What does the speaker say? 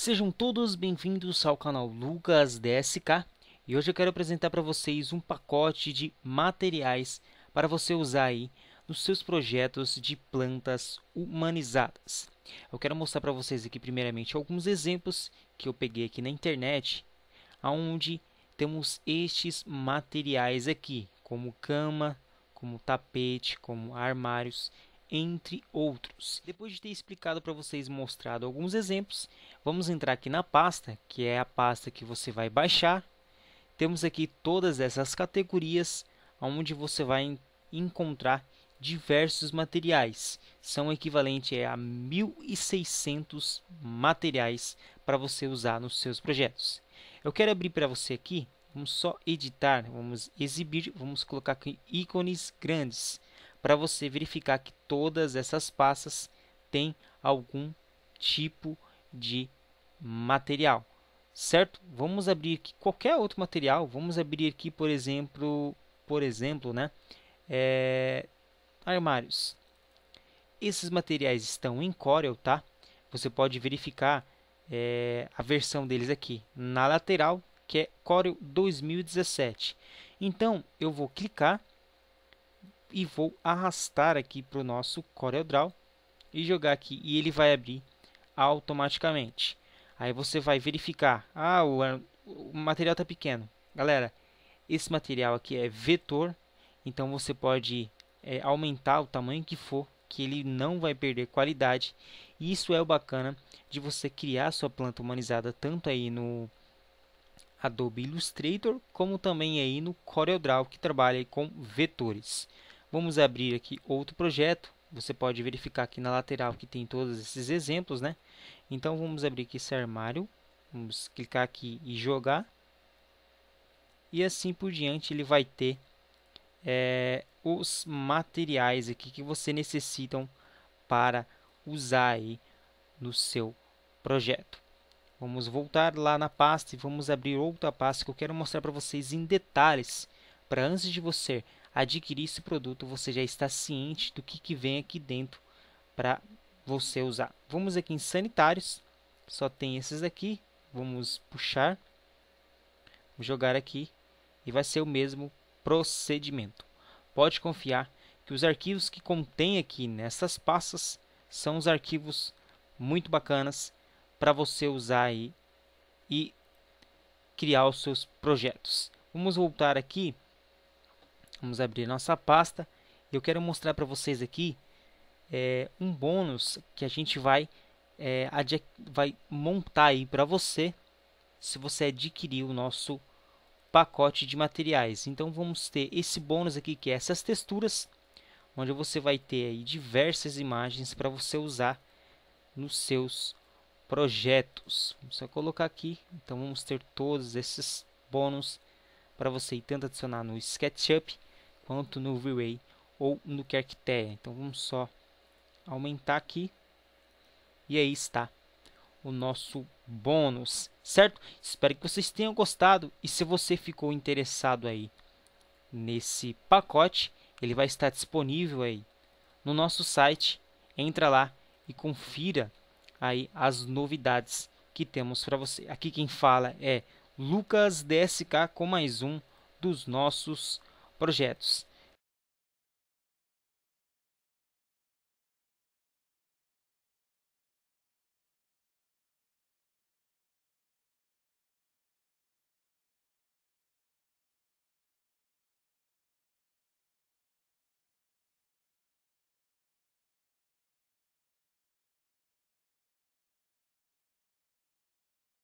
Sejam todos bem-vindos ao canal Lucas DSK e hoje eu quero apresentar para vocês um pacote de materiais para você usar aí nos seus projetos de plantas humanizadas. Eu quero mostrar para vocês aqui primeiramente alguns exemplos que eu peguei aqui na internet, aonde temos estes materiais aqui, como cama, como tapete, como armários entre outros. Depois de ter explicado para vocês, mostrado alguns exemplos, vamos entrar aqui na pasta, que é a pasta que você vai baixar. Temos aqui todas essas categorias, onde você vai encontrar diversos materiais. São equivalentes a 1.600 materiais para você usar nos seus projetos. Eu quero abrir para você aqui, vamos só editar, vamos exibir, vamos colocar aqui ícones grandes para você verificar que todas essas pastas têm algum tipo de material, certo? Vamos abrir aqui qualquer outro material, vamos abrir aqui, por exemplo, por exemplo, né? É, armários. Esses materiais estão em Corel, tá? Você pode verificar é, a versão deles aqui na lateral, que é Corel 2017. Então, eu vou clicar e vou arrastar aqui para o nosso CorelDRAW e jogar aqui e ele vai abrir automaticamente. Aí você vai verificar, ah, o, o material está pequeno. Galera, esse material aqui é vetor, então você pode é, aumentar o tamanho que for, que ele não vai perder qualidade. E isso é o bacana de você criar sua planta humanizada tanto aí no Adobe Illustrator, como também aí no CorelDRAW, que trabalha com vetores. Vamos abrir aqui outro projeto. Você pode verificar aqui na lateral que tem todos esses exemplos, né? Então vamos abrir aqui esse armário. Vamos clicar aqui e jogar. E assim por diante ele vai ter é, os materiais aqui que você necessitam para usar aí no seu projeto. Vamos voltar lá na pasta e vamos abrir outra pasta que eu quero mostrar para vocês em detalhes, para antes de você adquirir esse produto, você já está ciente do que, que vem aqui dentro para você usar. Vamos aqui em sanitários, só tem esses aqui, vamos puxar, jogar aqui e vai ser o mesmo procedimento. Pode confiar que os arquivos que contém aqui nessas pastas são os arquivos muito bacanas para você usar aí e criar os seus projetos. Vamos voltar aqui Vamos abrir nossa pasta. Eu quero mostrar para vocês aqui é, um bônus que a gente vai, é, vai montar aí para você se você adquirir o nosso pacote de materiais. Então vamos ter esse bônus aqui que é essas texturas, onde você vai ter aí diversas imagens para você usar nos seus projetos. Vamos só colocar aqui, então vamos ter todos esses bônus para você tanto adicionar no SketchUp quanto no V-Ray ou no Character. É é. Então vamos só aumentar aqui e aí está o nosso bônus, certo? Espero que vocês tenham gostado e se você ficou interessado aí nesse pacote, ele vai estar disponível aí no nosso site. Entra lá e confira aí as novidades que temos para você. Aqui quem fala é Lucas DSK com mais um dos nossos projetos.